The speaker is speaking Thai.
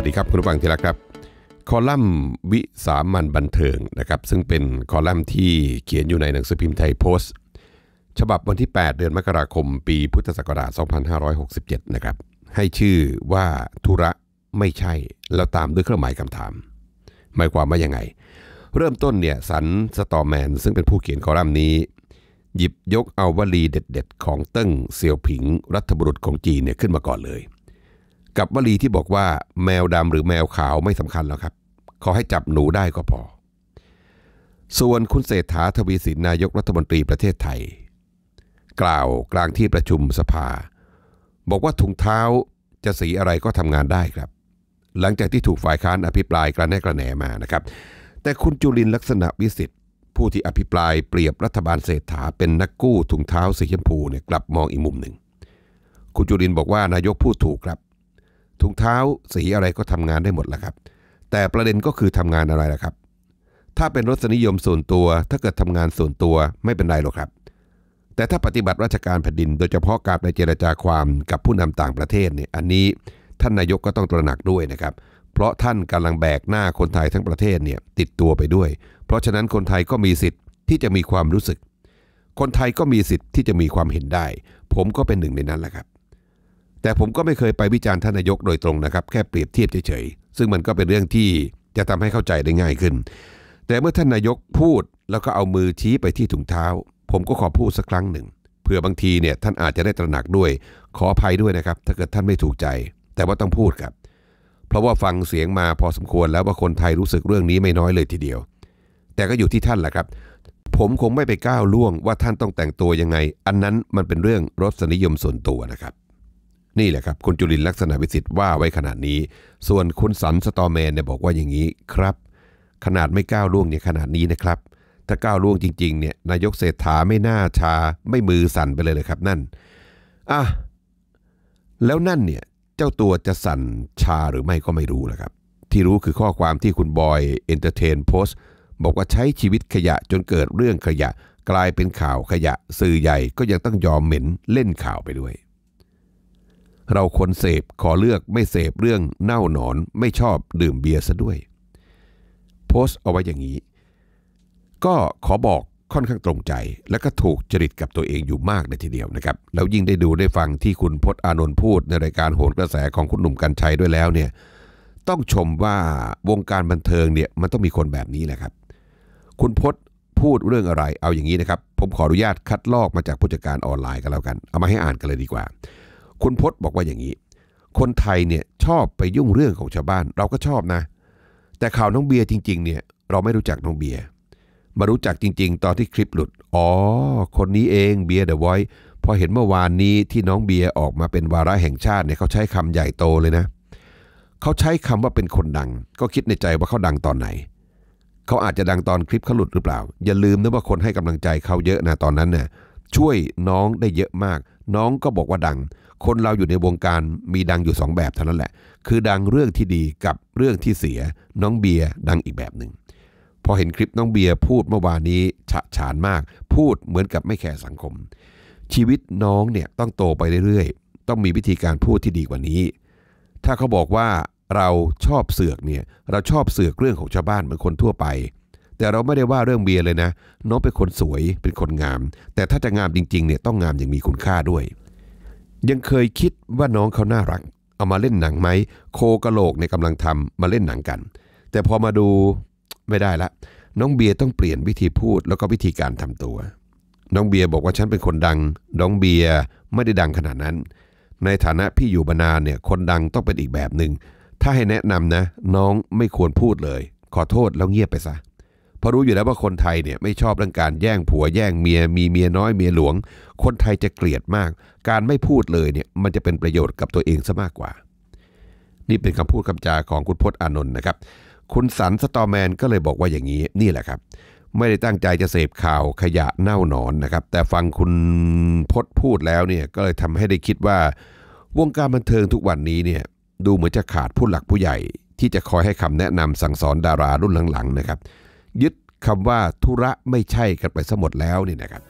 วัสดีครับ คุณผฟังทีละครับ คอลัมน์วิสามันบันเทิงนะครับ ซึ่งเป็นคอลัมน์ที่เขียนอยู่ในหนังสือพิมพ์ไทยโพสต์ฉบับวันที่ 8 เดือนมกราคมปีพุทธศักราช 2567 นะครับให้ชื่อว่า ธุระไม่ใช่แล้วตามด้วยเครื่องหมายคำถามหมายความว่ายังไงเริ่มต้นเนี่ยสันสตอแมน ซึ่งเป็นผู้เขียนคอลัมน์นี้ หยิบยกเอาวลีเด็ด ๆ ของเติ้งเสี่ยวผิง รัฐบุรุษของจีนเนี่ยขึ้นมาก่อนเลยกับวลีที่บอกว่าแมวดำหรือแมวขาวไม่สำคัญแล้วครับ ขอให้จับหนูได้ก็พอ ส่วนคุณเศรษฐาทวีสินนายกรัฐมนตรีประเทศไทย กล่าวกลางที่ประชุมสภา บอกว่าถุงเท้าจะสีอะไรก็ทำงานได้ครับ หลังจากที่ถูกฝ่ายค้านอภิปรายกระแนกกระแหนมานะครับ แต่คุณจุลินลักษณะวิสิทธิ์ผู้ที่อภิปรายเปรียบรัฐบาลเศรษฐาเป็นนักกู้ถุงเท้าสีชมพูเนี่ยกลับมองอีกมุมหนึ่ง คุณจุลินบอกว่านายกพูดถูกครับถุงเท้าสีอะไรก็ทำงานได้หมดแหละครับ แต่ประเด็นก็คือทำงานอะไรล่ะครับ ถ้าเป็นรสนิยมส่วนตัวถ้าเกิดทำงานส่วนตัวไม่เป็นไรหรอกครับ แต่ถ้าปฏิบัติราชการแผ่นดิน โดยเฉพาะการไปเจรจาความกับผู้นำต่างประเทศเนี่ยอันนี้ท่านนายกก็ต้องตระหนักด้วยนะครับ เพราะท่านกำลังแบกหน้าคนไทยทั้งประเทศเนี่ยติดตัวไปด้วย เพราะฉะนั้นคนไทยก็มีสิทธิ์ที่จะมีความรู้สึก คนไทยก็มีสิทธิ์ที่จะมีความเห็นได้ ผมก็เป็นหนึ่งในนั้นแหละครับแต่ผมก็ไม่เคยไปวิจารณ์ท่านนายกโดยตรงนะครับ แค่เปรียบเทียบเฉยๆ ซึ่งมันก็เป็นเรื่องที่จะทำให้เข้าใจได้ง่ายขึ้น แต่เมื่อท่านนายกพูดแล้วก็เอามือชี้ไปที่ถุงเท้า ผมก็ขอพูดสักครั้งหนึ่งเผื่อบางทีเนี่ยท่านอาจจะได้ตระหนักด้วย ขออภัยด้วยนะครับ ถ้าเกิดท่านไม่ถูกใจ แต่ว่าต้องพูดครับ เพราะว่าฟังเสียงมาพอสมควรแล้วว่าคนไทยรู้สึกเรื่องนี้ไม่น้อยเลยทีเดียว แต่ก็อยู่ที่ท่านแหละครับ ผมคงไม่ไปก้าวล่วงว่าท่านต้องแต่งตัวยังไง อันนั้นมันเป็นเรื่องรสนิยมส่วนตัวนะครับนี่แหละครับคุณจุลินลักษณะวิสิทธิ์ว่าไว้ขนาดนี้ ส่วนคุณสันสตอแมนเนี่ยบอกว่าอย่างนี้ครับ ขนาดไม่ก้าวล่วงเนี่ยขนาดนี้นะครับ ถ้าก้าวล่วงจริงๆเนี่ยนายกเศรษฐาไม่น่าชา ไม่มือสั่นไปเลยเลยครับ นั่นอ่ะ แล้วนั่นเนี่ย เจ้าตัวจะสั่นชาหรือไม่ก็ไม่รู้แหละครับ ที่รู้คือข้อความที่คุณบอยเอนเตอร์เทนโพสบอกว่าใช้ชีวิตขยะจนเกิดเรื่องขยะ กลายเป็นข่าวขยะสื่อใหญ่ก็ยังต้องยอมเหม็นเล่นข่าวไปด้วยเราคนเสพขอเลือกไม่เสพเรื่องเน่าหนอนไม่ชอบดื่มเบียร์ซะด้วย โพสต์เอาไว้อย่างนี้ ก็ขอบอกค่อนข้างตรงใจ และก็ถูกจริตกับตัวเองอยู่มากเลยทีเดียวนะครับ แล้วยิ่งได้ดูได้ฟังที่คุณพจน์อานนท์พูดในรายการโหนกระแสของคุณหนุ่มกัญชัยด้วยแล้วเนี่ยต้องชมว่าวงการบันเทิงเนี่ยมันต้องมีคนแบบนี้แหละครับ คุณพจน์พูดเรื่องอะไรเอาอย่างนี้นะครับ ผมขออนุญาตคัดลอกมาจากผู้จัดการออนไลน์กันแล้วกันเอามาให้อ่านกันเลยดีกว่าคุณพศบอกว่าอย่างนี้ คนไทยเนี่ยชอบไปยุ่งเรื่องของชาวบ้านเราก็ชอบนะ แต่ข่าวน้องเบียร์จริง ๆ เนี่ยเราไม่รู้จักน้องเบียร์ มารู้จักจริงๆ ตอนที่คลิปหลุด อ๋อ คนนี้เองเบียร์เดอะไวท์พอเห็นเมื่อวานนี้ที่น้องเบียร์ออกมาเป็นวาระแห่งชาติเนี่ยเขาใช้คำใหญ่โตเลยนะ เขาใช้คำว่าเป็นคนดัง ก็คิดในใจว่าเขาดังตอนไหน เขาอาจจะดังตอนคลิปเขาหลุดหรือเปล่า อย่าลืมนะว่าคนให้กำลังใจเขาเยอะนะตอนนั้นเนี่ยช่วยน้องได้เยอะมาก น้องก็บอกว่าดังคนเราอยู่ในวงการมีดังอยู่ 2 แบบเท่านั้นแหละ คือดังเรื่องที่ดีกับเรื่องที่เสียน้องเบียร์ดังอีกแบบหนึ่ง พอเห็นคลิปน้องเบียร์พูดเมื่อวานนี้ฉะฉานมากพูดเหมือนกับไม่แคร์สังคม ชีวิตน้องเนี่ยต้องโตไปเรื่อยๆ ต้องมีวิธีการพูดที่ดีกว่านี้ ถ้าเขาบอกว่าเราชอบเสือกเนี่ยเราชอบเสือกเรื่องของชาวบ้านเหมือนคนทั่วไป แต่เราไม่ได้ว่าเรื่องเบียร์เลยนะ น้องเป็นคนสวยเป็นคนงาม แต่ถ้าจะงามจริงๆเนี่ยต้องงามอย่างมีคุณค่าด้วยยังเคยคิดว่าน้องเขาน่ารัก เอามาเล่นหนังไหมโคกะโหลกในกำลังทำมาเล่นหนังกัน แต่พอมาดูไม่ได้ละ น้องเบียร์ต้องเปลี่ยนวิธีพูดแล้วก็วิธีการทำตัว น้องเบียร์บอกว่าฉันเป็นคนดัง น้องเบียร์ไม่ได้ดังขนาดนั้น ในฐานะพี่อยู่บานาเนี่ยคนดังต้องเป็นอีกแบบหนึง่งถ้าให้แนะนำนะ น้องไม่ควรพูดเลย ขอโทษแล้วเงียบไปซะพราะรู้อยู่แล้วว่าคนไทยเนี่ยไม่ชอบเรื่องการแย่งผัวแย่งเมียมีเมียน้อยเมียหลวง คนไทยจะเกลียดมาก การไม่พูดเลยเนี่ยมันจะเป็นประโยชน์กับตัวเองซะมากกว่า นี่เป็นคำพูดคำจาของคุณพจน์อนนท์นะครับ คุณสันสตอแมนก็เลยบอกว่าอย่างนี้นี่แหละครับ ไม่ได้ตั้งใจจะเสพข่าวขยะเน่าหนอนนะครับ แต่ฟังคุณพจน์พูดแล้วเนี่ยก็เลยทำให้ได้คิดว่าวงการบันเทิงทุกวันนี้เนี่ยดูเหมือนจะขาดผู้หลักผู้ใหญ่ ที่จะคอยให้คำแนะนำสั่งสอนดารารุ่นหลัง ๆ นะครับยึดคำว่าธุระไม่ใช่กันไปสมหมดแล้วนี่นะครับ